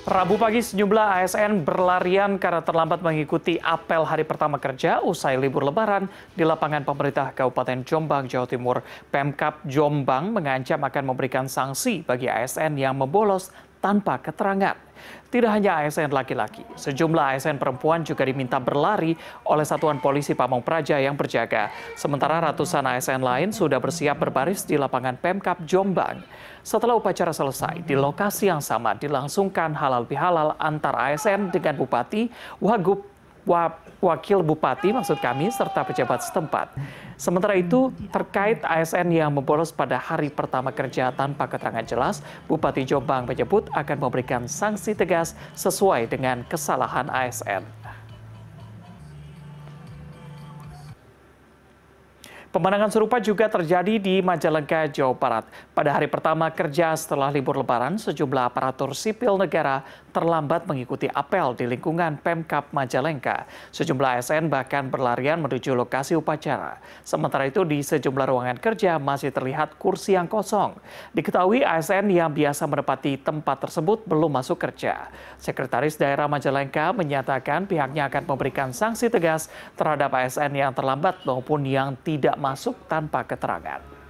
Rabu pagi sejumlah ASN berlarian karena terlambat mengikuti apel hari pertama kerja usai libur lebaran di lapangan pemerintah Kabupaten Jombang, Jawa Timur. Pemkap Jombang mengancam akan memberikan sanksi bagi ASN yang membolos tanpa keterangan. Tidak hanya ASN laki-laki, sejumlah ASN perempuan juga diminta berlari oleh Satuan Polisi Pamong Praja yang berjaga. Sementara ratusan ASN lain sudah bersiap berbaris di lapangan Pemkap Jombang. Setelah upacara selesai, di lokasi yang sama dilangsungkan halal bihalal antar ASN dengan Bupati, Wagub, wakil bupati maksud kami serta pejabat setempat. Sementara itu, terkait ASN yang membolos pada hari pertama kerja tanpa keterangan jelas, Bupati Jombang menyebut akan memberikan sanksi tegas sesuai dengan kesalahan ASN. Pemandangan serupa juga terjadi di Majalengka, Jawa Barat. Pada hari pertama kerja setelah libur lebaran, sejumlah aparatur sipil negara terlambat mengikuti apel di lingkungan Pemkap Majalengka. Sejumlah ASN bahkan berlarian menuju lokasi upacara. Sementara itu di sejumlah ruangan kerja masih terlihat kursi yang kosong. Diketahui ASN yang biasa menepati tempat tersebut belum masuk kerja. Sekretaris Daerah Majalengka menyatakan pihaknya akan memberikan sanksi tegas terhadap ASN yang terlambat maupun yang tidak masuk tanpa keterangan.